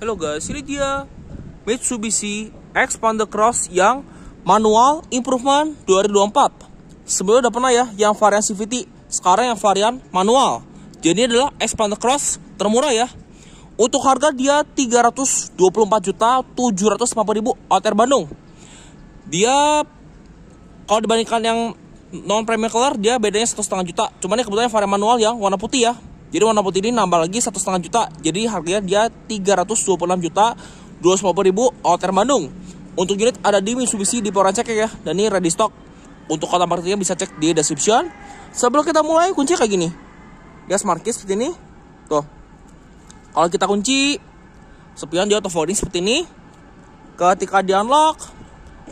Halo guys, ini dia Mitsubishi Xpander Cross yang manual improvement 2024. Sebelumnya udah pernah ya yang varian CVT, sekarang yang varian manual. Jadi adalah Xpander Cross termurah ya. Untuk harga dia 324 juta 750 ribu Outer Bandung. Dia kalau dibandingkan yang non premium color dia bedanya satu setengah juta. Cuman ini kebetulan varian manual yang warna putih ya, jadi warna putih ini nambah lagi satu setengah juta. Jadi harganya dia 326 juta 250 ribu Outer Bandung. Untuk unit ada di Mitsubishi di Poran cek ya. Dan ini ready stock. Untuk kota marketnya bisa cek di description. Sebelum kita mulai kunci kayak gini. Gas markis seperti ini. Tuh. Kalau kita kunci sepian dia auto folding seperti ini. Ketika di unlock,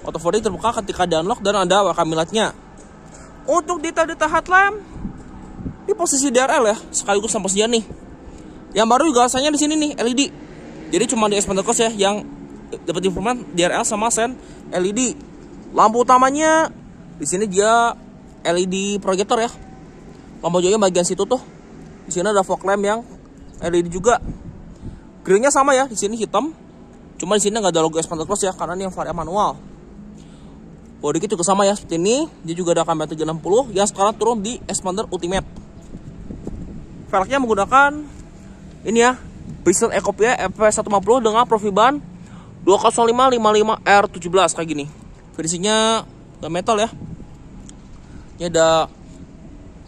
auto folding terbuka ketika di unlock dan ada welcome lightnya. Untuk detail-detail headlamp ini posisi DRL ya, sekaligus lampu senja nih. Yang baru juga rasanya di sini nih, LED. Jadi cuma di S Cross ya yang dapat informan DRL sama sen LED. Lampu utamanya di sini dia LED proyektor ya. Lampu jauhnya bagian situ tuh. Di sini ada fog lamp yang LED juga. Grillnya sama ya, di sini hitam. Cuma di sini nggak ada logo S Cross ya, karena ini yang varian manual. Body kit juga sama ya seperti ini. Dia juga ada kamera 360 yang sekarang turun di Expander Ultimate velgnya menggunakan ini ya Bristol Ecopia FP150 dengan profi ban 20555R17 kayak gini. Finishingnya udah metal ya. Ini ada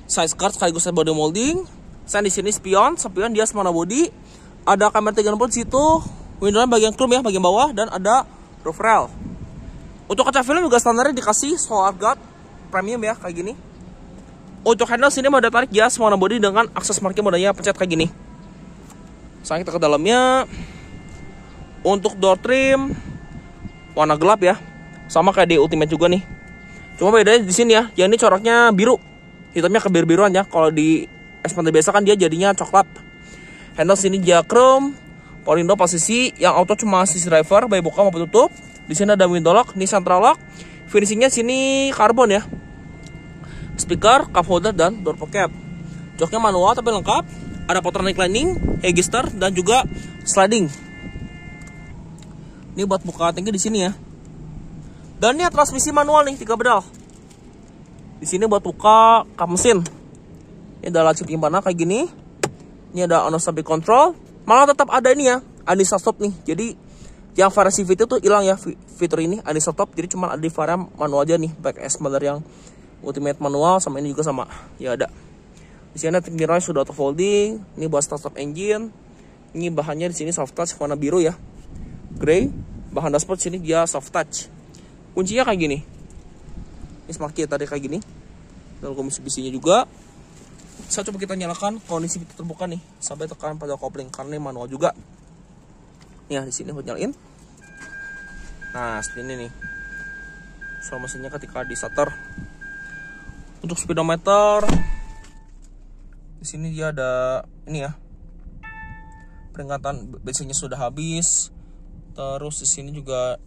size skirt sekaligus body molding. Saya di sini spion, spion dia semana body. Ada kamera 360 di situ, window bagian chrome ya, bagian bawah dan ada roof rail. Untuk kaca film juga standarnya dikasih solar guard premium ya kayak gini untuk handle sini mau tarik gas warna body dengan akses marking modanya pencet kayak gini sekarang kita ke dalamnya untuk door trim warna gelap ya sama kayak di ultimate juga nih cuma bedanya di sini ya yang ini coraknya biru hitamnya kebir biruan ya kalau di Xpander biasa kan dia jadinya coklat handle sini dia chrome power posisi yang auto cuma sisi driver baik buka maupun tutup di sini ada window lock ini central lock finishingnya sini karbon ya speaker, cup holder, dan door pocket. Joknya manual tapi lengkap, ada potongan reclining, register, dan juga sliding. Ini buat buka tangki di sini ya. Dan ini transmisi manual nih, tiga pedal. Di sini buat buka kap mesin. Ini ada laci penyimpanan kayak gini. Ini ada on stability control. Malah tetap ada ini ya, Anisa stop nih. Jadi yang variasi fitur itu hilang ya fitur ini Anisa stop. Jadi cuma ada di varian manual aja nih, back S yang Ultimate manual sama ini juga sama ya ada di sini ada mirrornya sudah auto folding ini buat start stop engine ini bahannya di sini soft touch warna biru ya grey bahan dashboard sini dia soft touch kuncinya kayak gini ini smart key tadi kayak gini dan komisi bisinya juga saya coba kita nyalakan kondisi kita terbuka nih sampai tekan pada kopling karena ini manual juga nih ya di sini buat nyalain nah seperti ini nih soal mesinnya ketika di starter untuk speedometer di sini dia ada ini ya peringatan bensinnya sudah habis terus di sini juga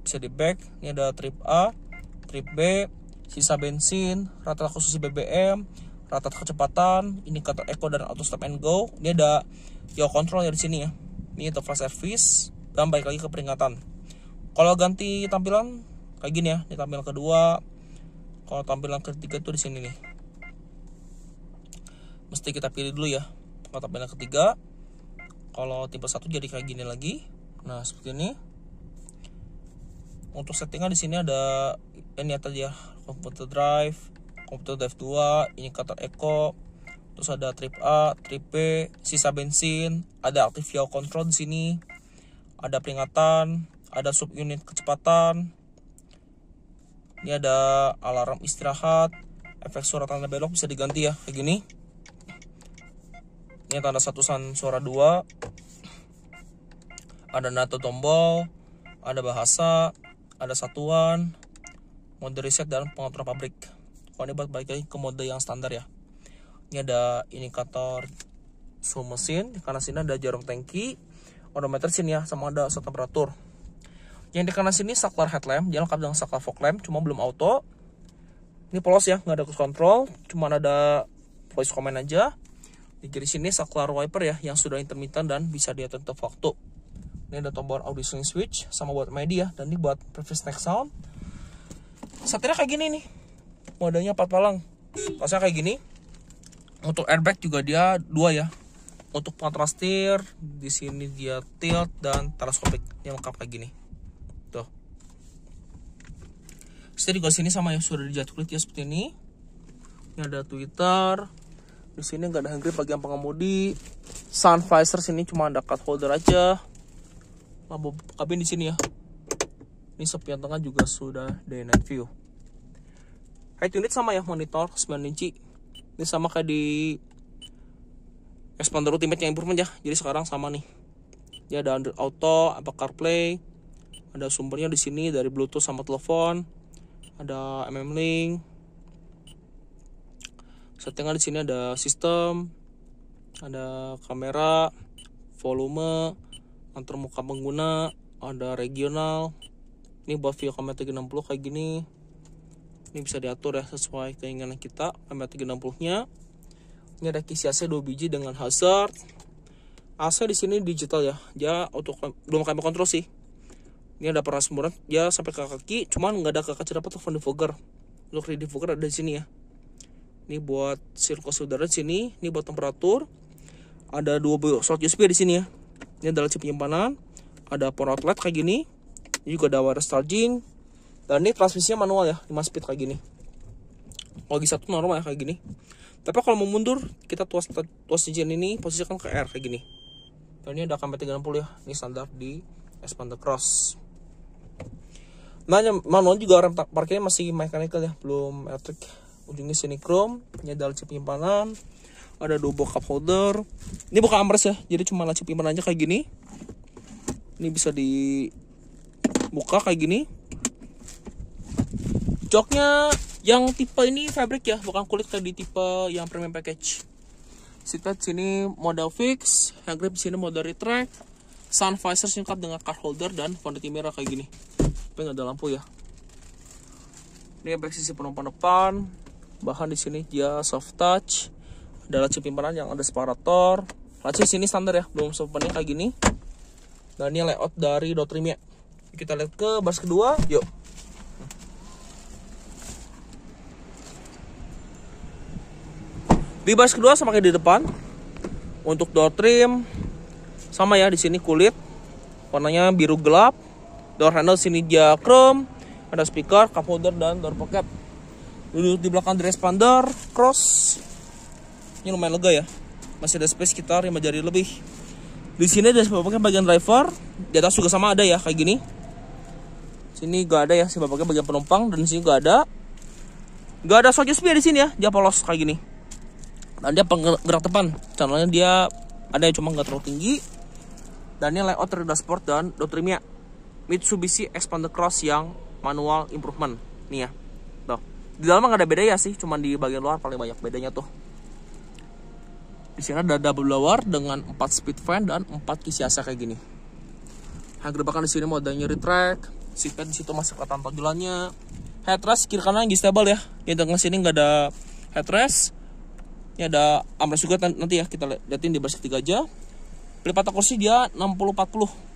bisa di back ini ada trip A trip B sisa bensin rata khusus BBM rata kecepatan ini kotor eco dan auto stop and go ini ada yo control ya di sini ya ini fast service dan balik lagi ke peringatan kalau ganti tampilan kayak gini ya di tampilan kedua kalau tampilan ketiga tuh di sini nih mesti kita pilih dulu ya kalau tampilan ketiga kalau tipe satu jadi kayak gini lagi nah seperti ini untuk settingan di sini ada ini ya tadi ya komputer drive komputer drive 2 ini kata eco terus ada trip A, trip B, sisa bensin, ada aktif yaw control di sini, ada peringatan, ada subunit kecepatan, ini ada alarm istirahat, efek suara tanda belok bisa diganti ya kayak gini. Ini tanda satusan suara dua. Ada nato tombol, ada bahasa, ada satuan, mode reset dan pengontrol pabrik. Kalau ini buat balik lagi ke mode yang standar ya. Ini ada indikator suhu mesin, karena sini ada jarum tangki, odometer sini ya, sama ada temperatur. Yang di sini saklar headlamp, dia lengkap dengan saklar fog lamp, cuma belum auto. Ini polos ya, nggak ada cruise control, cuma ada voice command aja. di kiri sini saklar wiper ya, yang sudah intermittent dan bisa dia tutup waktu. Ini ada tombol audition switch, sama buat media, dan ini buat previous next sound. Satirnya kayak gini nih, modelnya 4 palang. Pasnya kayak gini. Untuk airbag juga dia dua ya. Untuk pengatur setir, di sini dia tilt dan teleskopik, yang lengkap kayak gini. jadi di sini sama yang sudah dijatuhkan ya seperti ini. Ini ada Twitter. Di sini nggak ada handgrip bagian pengemudi. Sun visor sini cuma ada card holder aja. Lampu kabin di sini ya. Ini yang tengah juga sudah day night view. Head unit sama ya monitor 9 inci. Ini sama kayak di Expander Ultimate yang improvement ya. Jadi sekarang sama nih. Dia ada under Auto, apa CarPlay, ada sumbernya di sini dari Bluetooth sama telepon, ada mm link settingan di sini ada sistem ada kamera volume antar muka pengguna ada regional ini buat video kamera 360 kayak gini ini bisa diatur ya sesuai keinginan kita kamera 360 nya ini ada kisi AC 2 biji dengan hazard AC di sini digital ya ya untuk belum kamera kontrol sih ini ada peras semburan ya sampai ke kaki cuman nggak ada ke kaca dapat telepon di fogger untuk di fogger ada di sini ya ini buat sirkus udara sini ini buat temperatur ada dua slot USB di sini ya ini adalah chip penyimpanan ada power outlet kayak gini ini juga ada wireless charging dan ini transmisinya manual ya 5 speed kayak gini lagi satu normal ya kayak gini tapi kalau mau mundur kita tuas tuas cincin ini posisikan ke R kayak gini dan ini ada kamera 360 ya ini standar di Xpander Cross Mana Manon juga orang parkirnya masih mechanical ya, belum elektrik. Ujungnya sini chrome, ini ada penyimpanan, ada double cup holder. Ini bukan amres ya, jadi cuma laci penyimpanan aja kayak gini. Ini bisa dibuka kayak gini. Joknya yang tipe ini fabric ya, bukan kulit kayak di tipe yang premium package. Seatbelt sini model fix, hand grip sini model retract, sun visor singkat dengan card holder dan vanity mirror kayak gini tapi nggak ada lampu ya ini efek sisi penumpang depan bahan di sini dia ya, soft touch ada laci pimpanan yang ada separator laci sini standar ya belum sepenuhnya kayak gini dan nah, ini layout dari ya. kita lihat ke bus kedua yuk di bus kedua sama kayak di depan untuk door trim sama ya di sini kulit warnanya biru gelap door handle sini dia chrome ada speaker cup holder dan door pocket duduk di belakang dress expander cross ini lumayan lega ya masih ada space sekitar 5 jari lebih di sini ada sebabnya bagian driver di atas juga sama ada ya kayak gini sini gak ada ya sebabnya bagian penumpang dan sini gak ada gak ada soalnya sepi di sini ya dia polos kayak gini dan dia penggerak depan channelnya dia ada yang cuma nggak terlalu tinggi dan ini layout dari sport dan dotrimia Mitsubishi Expander Cross yang manual improvement nih ya tuh di dalam nggak ada beda ya sih cuman di bagian luar paling banyak bedanya tuh di sini ada double lower dengan 4 speed fan dan 4 asa kayak gini nah, bahkan di sini modelnya retract seatbelt di situ masih kelihatan panggilannya headrest kiri kanan lagi stable ya di tengah sini nggak ada headrest ini ada armrest juga nanti ya kita liatin di baris ketiga aja pelipatan kursi dia 60 40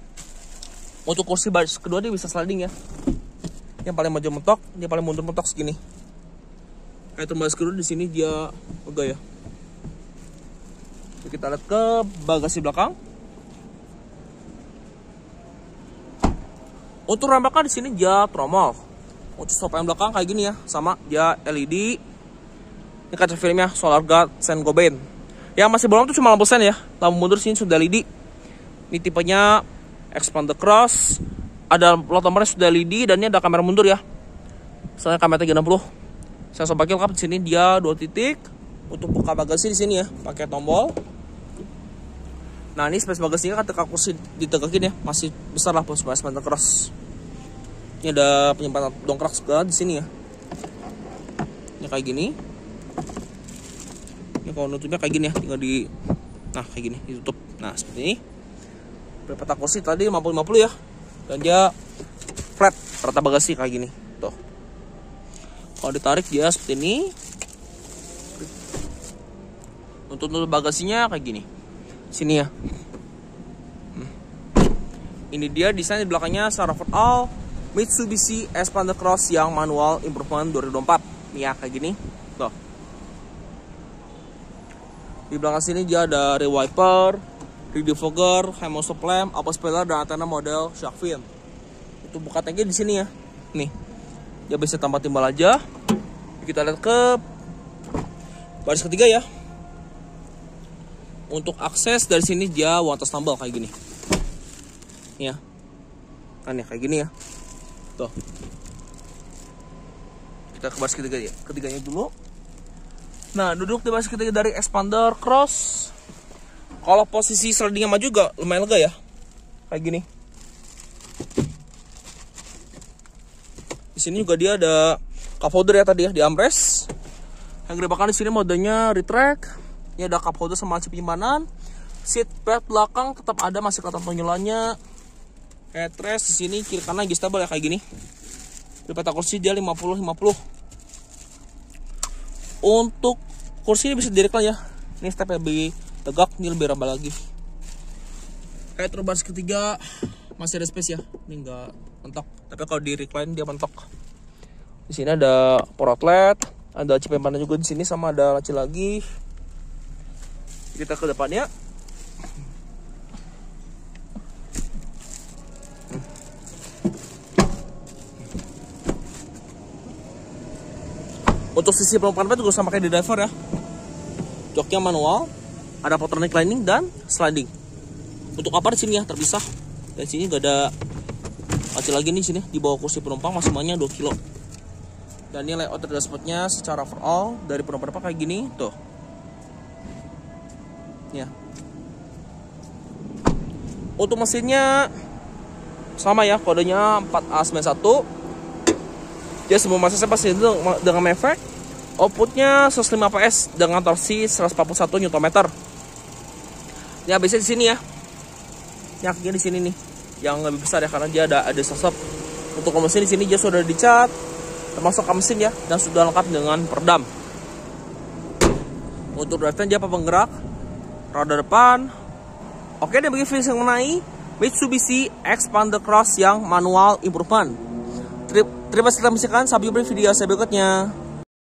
untuk kursi baris kedua dia bisa sliding ya yang paling maju mentok dia paling mundur mentok segini item baris kedua di sini dia ya. oke ya kita lihat ke bagasi belakang untuk rambakannya di sini dia tromol untuk stop yang belakang kayak gini ya sama dia LED ini kaca filmnya Solar Guard Saint Gobain yang masih belum tuh cuma lampu sen ya lampu mundur sini sudah LED ini tipenya expand the cross ada lot nomornya sudah lidi dan ini ada kamera mundur ya misalnya kamera 360 sensor pakai lengkap di sini dia dua titik untuk buka bagasi di sini ya pakai tombol nah ini space bagasinya kan tegak kursi ditegakin ya masih besar lah bos Expand the cross ini ada penyimpanan dongkrak segala di sini ya ini kayak gini ini kalau nutupnya kayak gini ya tinggal di nah kayak gini ditutup nah seperti ini peta kursi tadi 50-50 ya. Dan dia flat rata bagasi kayak gini. Tuh. Kalau ditarik dia seperti ini. Untuk nutup bagasinya kayak gini. Sini ya. Hmm. Ini dia desain di belakangnya secara all Mitsubishi Xpander Cross yang manual improvement 2024. ini ya kayak gini. Tuh. Di belakang sini dia ada rewiper. wiper, rig Fogger, Hemo lamp, apa Spiller, dan Athena model shark fin. Itu buka tanknya di sini ya. Nih. Ya bisa tambah timbal aja. Kita lihat ke baris ketiga ya. Untuk akses dari sini dia one tambal kayak gini. Nih ya. Kan ya kayak gini ya. Tuh. Kita ke baris ketiga ya. Ketiganya dulu. Nah, duduk di baris ketiga dari Expander Cross kalau posisi slidingnya maju juga lumayan lega ya. Kayak gini. Di sini juga dia ada cup holder ya tadi ya di amres. Yang bakal di sini modenya retract. Ini ada cup holder sama si penyimpanan. Seat pad belakang tetap ada masih kelihatan tonjolannya. Headrest di sini kiri kanan adjustable ya kayak gini. Di peta kursi dia 50 50. Untuk kursi ini bisa direklam ya. Ini step lebih tegak ini lebih rambah lagi kayak terbaris ketiga masih ada space ya ini enggak mentok tapi kalau di recline dia mentok di sini ada power outlet ada laci pempanan juga di sini sama ada laci lagi kita ke depannya untuk sisi penumpang juga sama kayak di driver ya joknya manual ada pattern lining dan sliding untuk apa di sini ya terpisah dan sini gak ada kaca lagi nih sini di bawah kursi penumpang maksimalnya 2 kilo dan ini layout dashboardnya secara overall dari penumpang apa kayak gini tuh ya untuk mesinnya sama ya kodenya 4A91 dia semua mesinnya pasti itu dengan Maverick. outputnya 105 PS dengan torsi 141 Nm ini ya, habisnya di sini ya, ya ini di sini nih yang lebih besar ya karena dia ada ada sosok untuk mesin di sini dia sudah dicat termasuk mesin ya dan sudah lengkap dengan perdam untuk drive dia apa penggerak roda depan oke dan bagi fans yang mengenai Mitsubishi X Cross yang manual improvement Terima kasih telah menyaksikan, sampai jumpa di video saya berikutnya.